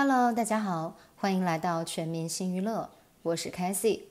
Hello，大家好，欢迎来到全民新娱乐，我是 c a t h y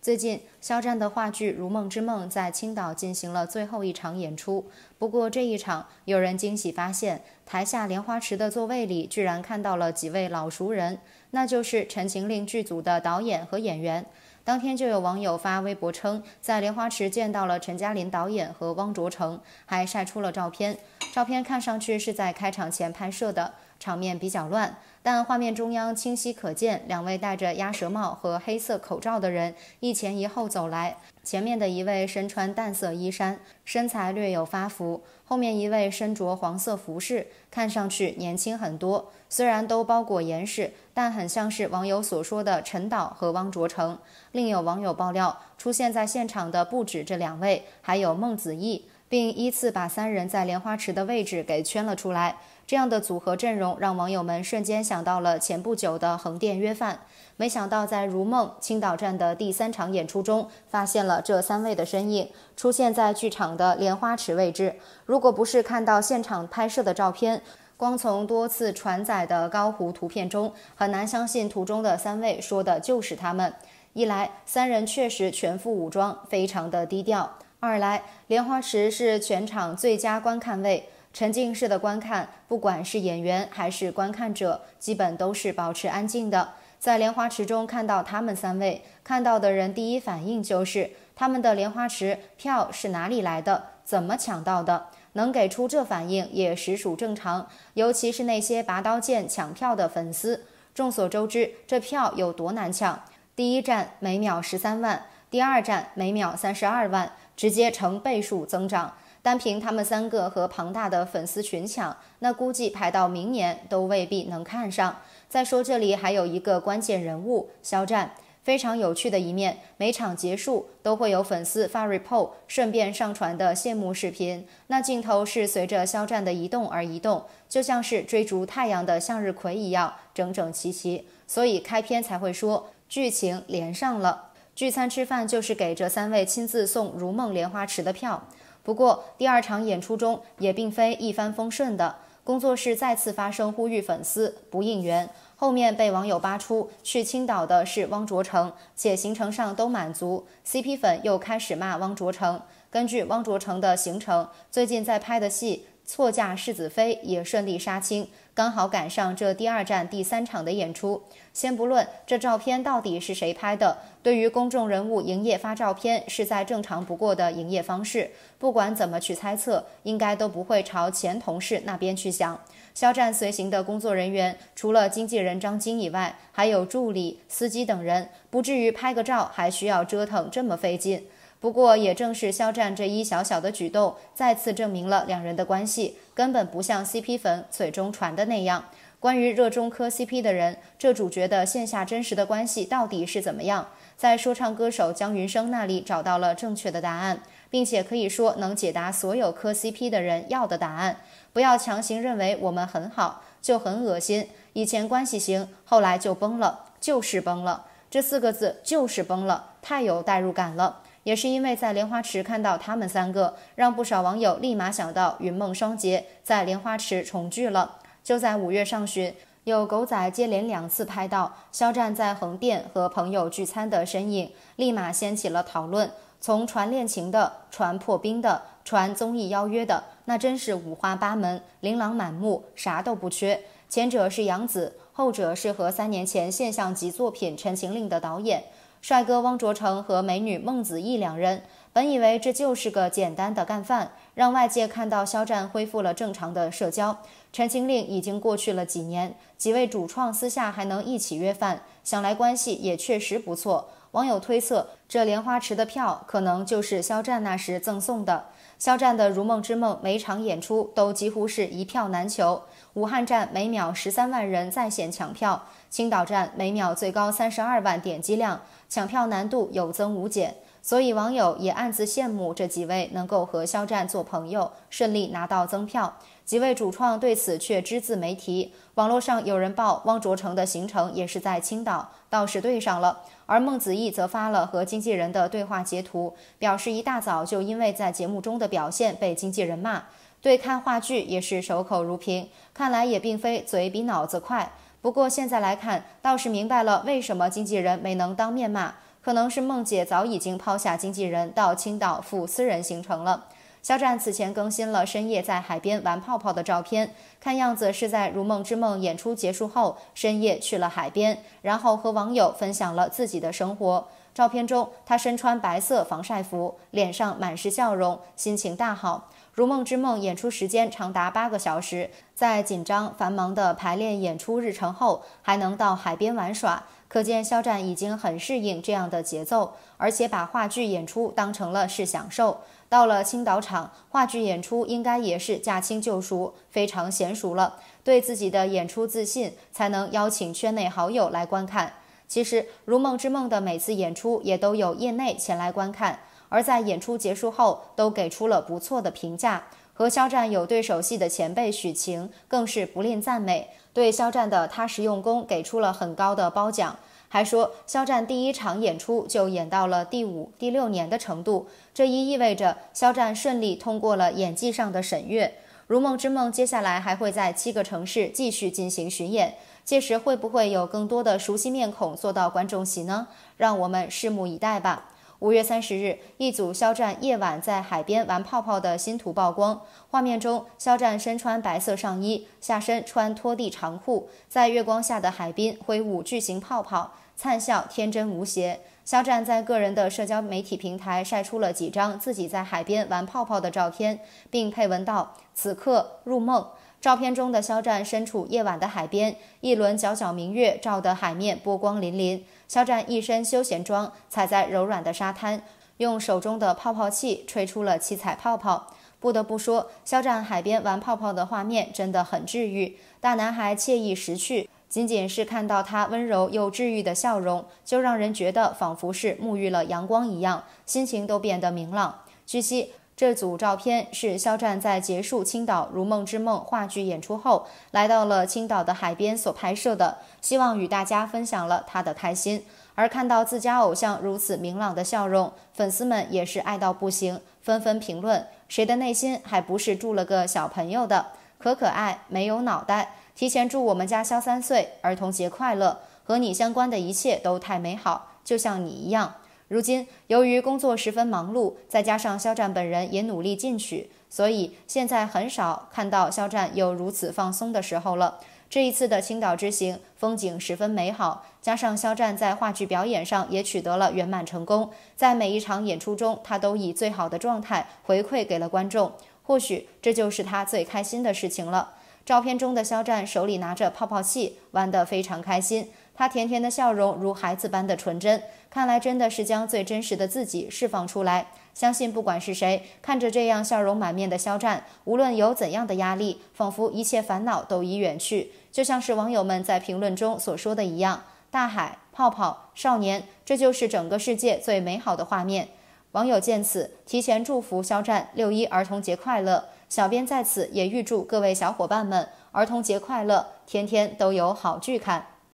最近，肖战的话剧《如梦之梦》在青岛进行了最后一场演出。不过这一场，有人惊喜发现，台下莲花池的座位里居然看到了几位老熟人，那就是《陈情令》剧组的导演和演员。当天就有网友发微博称，在莲花池见到了陈嘉林导演和汪卓成，还晒出了照片。照片看上去是在开场前拍摄的。场面比较乱，但画面中央清晰可见，两位戴着鸭舌帽和黑色口罩的人一前一后走来。前面的一位身穿淡色衣衫，身材略有发福；后面一位身着黄色服饰，看上去年轻很多。虽然都包裹严实，但很像是网友所说的陈导和汪卓成。另有网友爆料，出现在现场的不止这两位，还有孟子义，并依次把三人在莲花池的位置给圈了出来。这样的组合阵容让网友们瞬间想到了前不久的横店约饭，没想到在《如梦青岛站》的第三场演出中发现了这三位的身影，出现在剧场的莲花池位置。如果不是看到现场拍摄的照片，光从多次传载的高糊图片中，很难相信图中的三位说的就是他们。一来，三人确实全副武装，非常的低调；二来，莲花池是全场最佳观看位。沉浸式的观看，不管是演员还是观看者，基本都是保持安静的。在莲花池中看到他们三位，看到的人第一反应就是他们的莲花池票是哪里来的？怎么抢到的？能给出这反应也实属正常，尤其是那些拔刀剑抢票的粉丝。众所周知，这票有多难抢，第一站每秒十三万，第二站每秒三十二万，直接成倍数增长。单凭他们三个和庞大的粉丝群抢，那估计排到明年都未必能看上。再说这里还有一个关键人物肖战，非常有趣的一面，每场结束都会有粉丝发 report，顺便上传的谢幕视频。那镜头是随着肖战的移动而移动，就像是追逐太阳的向日葵一样，整整齐齐。所以开篇才会说剧情连上了。聚餐吃饭就是给这三位亲自送《如梦莲花池》的票。不过，第二场演出中也并非一帆风顺。的工作室再次发声呼吁粉丝不应援，后面被网友扒出去青岛的是汪卓成，且行程上都满足 CP 粉又开始骂汪卓成。根据汪卓成的行程，最近在拍的戏《错嫁世子妃》也顺利杀青。刚好赶上这第二站第三场的演出，先不论这照片到底是谁拍的，对于公众人物营业发照片，是在正常不过的营业方式。不管怎么去猜测，应该都不会朝前同事那边去想。肖战随行的工作人员除了经纪人张晶以外，还有助理、司机等人，不至于拍个照还需要折腾这么费劲。不过，也正是肖战这一小小的举动，再次证明了两人的关系根本不像 CP 粉嘴中传的那样。关于热衷磕 CP 的人，这主角的线下真实的关系到底是怎么样？在说唱歌手姜云升那里找到了正确的答案，并且可以说能解答所有磕 CP 的人要的答案。不要强行认为我们很好就很恶心。以前关系行，后来就崩了，就是崩了。这四个字就是崩了，太有代入感了。也是因为在莲花池看到他们三个，让不少网友立马想到云梦双杰在莲花池重聚了。就在五月上旬，有狗仔接连两次拍到肖战在横店和朋友聚餐的身影，立马掀起了讨论。从传恋情的、传破冰的、传综艺邀约的，那真是五花八门、琳琅满目，啥都不缺。前者是杨紫，后者是和三年前现象级作品《陈情令》的导演。帅哥汪卓成和美女孟子义两人，本以为这就是个简单的干饭，让外界看到肖战恢复了正常的社交。《陈情令》已经过去了几年，几位主创私下还能一起约饭，想来关系也确实不错。网友推测，这莲花池的票可能就是肖战那时赠送的。肖战的《如梦之梦》每场演出都几乎是一票难求。武汉站每秒十三万人在线抢票，青岛站每秒最高三十二万点击量，抢票难度有增无减。所以网友也暗自羡慕这几位能够和肖战做朋友，顺利拿到增票。几位主创对此却只字没提。网络上有人报汪卓成的行程也是在青岛，倒是对上了。而孟子义则发了和经纪人的对话截图，表示一大早就因为在节目中的表现被经纪人骂。对看话剧也是守口如瓶，看来也并非嘴比脑子快。不过现在来看，倒是明白了为什么经纪人没能当面骂，可能是孟姐早已经抛下经纪人，到青岛赴私人行程了。肖战此前更新了深夜在海边玩泡泡的照片，看样子是在《如梦之梦》演出结束后深夜去了海边，然后和网友分享了自己的生活。照片中，他身穿白色防晒服，脸上满是笑容，心情大好。《如梦之梦》演出时间长达八个小时，在紧张繁忙的排练演出日程后，还能到海边玩耍。可见肖战已经很适应这样的节奏，而且把话剧演出当成了是享受。到了青岛场，话剧演出应该也是驾轻就熟，非常娴熟了，对自己的演出自信，才能邀请圈内好友来观看。其实《如梦之梦》的每次演出也都有业内前来观看，而在演出结束后都给出了不错的评价。和肖战有对手戏的前辈许晴更是不吝赞美，对肖战的踏实用功给出了很高的褒奖，还说肖战第一场演出就演到了第五、第六年的程度，这一意味着肖战顺利通过了演技上的审阅。《如梦之梦》接下来还会在七个城市继续进行巡演，届时会不会有更多的熟悉面孔坐到观众席呢？让我们拭目以待吧。五月三十日，一组肖战夜晚在海边玩泡泡的新图曝光。画面中，肖战身穿白色上衣，下身穿拖地长裤，在月光下的海滨挥舞巨型泡泡，灿笑天真无邪。肖战在个人的社交媒体平台晒出了几张自己在海边玩泡泡的照片，并配文道：“此刻入梦。”照片中的肖战身处夜晚的海边，一轮皎皎明月照得海面波光粼粼。肖战一身休闲装，踩在柔软的沙滩，用手中的泡泡器吹出了七彩泡泡。不得不说，肖战海边玩泡泡的画面真的很治愈，大男孩惬意识趣。仅仅是看到他温柔又治愈的笑容，就让人觉得仿佛是沐浴了阳光一样，心情都变得明朗。据悉。这组照片是肖战在结束青岛《如梦之梦》话剧演出后，来到了青岛的海边所拍摄的，希望与大家分享了他的开心。而看到自家偶像如此明朗的笑容，粉丝们也是爱到不行，纷纷评论：“谁的内心还不是住了个小朋友的？可可爱，没有脑袋。提前祝我们家肖三岁儿童节快乐，和你相关的一切都太美好，就像你一样。”如今，由于工作十分忙碌，再加上肖战本人也努力进取，所以现在很少看到肖战有如此放松的时候了。这一次的青岛之行，风景十分美好，加上肖战在话剧表演上也取得了圆满成功，在每一场演出中，他都以最好的状态回馈给了观众。或许这就是他最开心的事情了。照片中的肖战手里拿着泡泡器，玩得非常开心。他甜甜的笑容如孩子般的纯真，看来真的是将最真实的自己释放出来。相信不管是谁看着这样笑容满面的肖战，无论有怎样的压力，仿佛一切烦恼都已远去。就像是网友们在评论中所说的一样：“大海泡泡少年，这就是整个世界最美好的画面。”网友见此，提前祝福肖战六一儿童节快乐。小编在此也预祝各位小伙伴们儿童节快乐，天天都有好剧看。